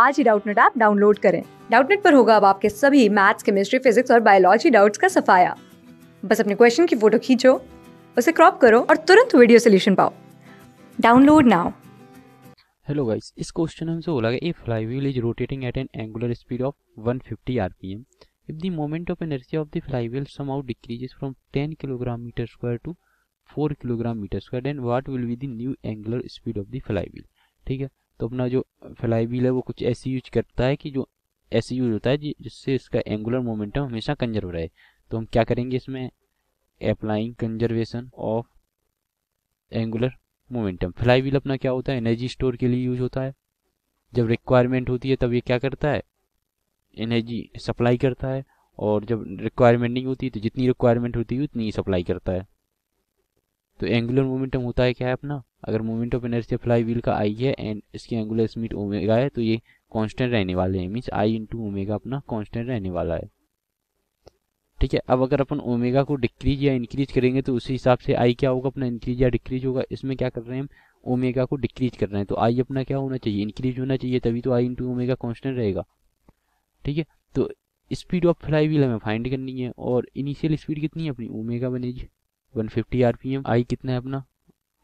आज ही Doubtnut app download करें डाउटनेट पर होगा अब आपके सभी मैथ्स केमिस्ट्री फिजिक्स और बायोलॉजी डाउट्स का सफाया बस अपने क्वेश्चन की फोटो खींचो उसे क्रॉप करो और तुरंत वीडियो सोल्यूशन पाओ डाउनलोड नाउ हेलो गाइस इस क्वेश्चन हमसे बोला गया a wheel is rotating at an angular speed of 150 RPM if the moment of inertia of the flywheel somehow decreases from 10 kilogram metre square to 4 kilogram metre square then what will be the new angular speed of the flywheel ठीक है तो अपना जो fly wheel है वो कुछ ऐसी use करता है कि जो ऐसे यूज होता है जिससे इसका एंगुलर मोमेंटम हमेशा कंजर्व रहे तो हम क्या करेंगे इसमें applying conservation of angular momentum flywheel अपना क्या होता है एनर्जी स्टोर के लिए यूज होता है जब रिक्वायरमेंट होती है तब ये क्या करता है एनर्जी सप्लाई करता है और जब रिक्वायरमेंट नहीं होती तो जितनी रिक्वायरमेंट होती है उतनी ही सप्लाई करता है तो एंगुलर मोमेंटम होता है क्या है अपना अगर moment of energy flywheel का आई है एंड इसकी एंगुलर स्मीट ओमेगा है तो ये कांस्टेंट रहने वाले हैं मीन्स आई इंटू ओमेगा अपना कांस्टेंट रहने वाला है ठीक है अब अगर अपन ओमेगा को डिक्रीज या इंक्रीज करेंगे तो उसी हिसाब से आई क्या होगा अपना इंक्रीज या डिक्रीज होगा इसमें क्या कर रहे हैं हम ओमेगा को डिक्रीज कर रहे हैं तो आई अपना क्या होना चाहिए इंक्रीज होना चाहिए तभी तो आई इंटू ओमेगा कॉन्स्टेंट रहेगा ठीक है तो स्पीड ऑफ फ्लाई व्हील हमें फाइंड करनी है और इनिशियल स्पीड कितनी है अपनी ओमेगा बनेगी one fifty R P M I कितना है अपना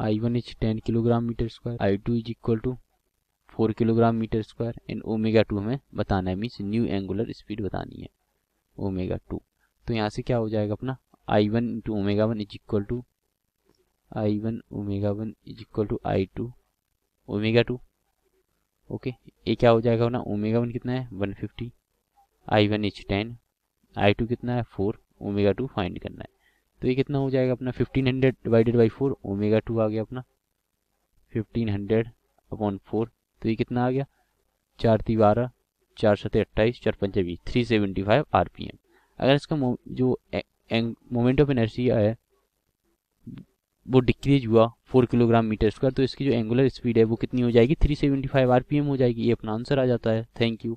I one is ten kilogram metre square I two is equal to four kilogram metre square and omega two हमें बताना है मीन्स न्यू एंगुलर स्पीड बतानी है ओमेगा टू तो यहाँ से क्या हो जाएगा अपना I one into omega one is equal to I one omega one is equal to I two omega two okay ये क्या हो जाएगा अपना ओमेगा वन कितना है one fifty I one is ten I two कितना है फोर ओमेगा टू फाइंड करना है तो ये कितना हो जाएगा अपना fifteen hundred divided by four omega two आ गया अपना फिफ्टीन हंड्रेड अपॉन फोर तो ये कितना आ गया चार ती बारह चार सतह अट्ठाईस चार पंचे बीस three seventy five R P M अगर इसका जो मोमेंट ऑफ एनर्जिया है वो डिक्रीज हुआ फोर किलोग्राम मीटर स्क्वायर तो इसकी जो एंगुलर स्पीड है वो कितनी हो जाएगी three seventy five R P M हो जाएगी ये अपना आंसर आ जाता है थैंक यू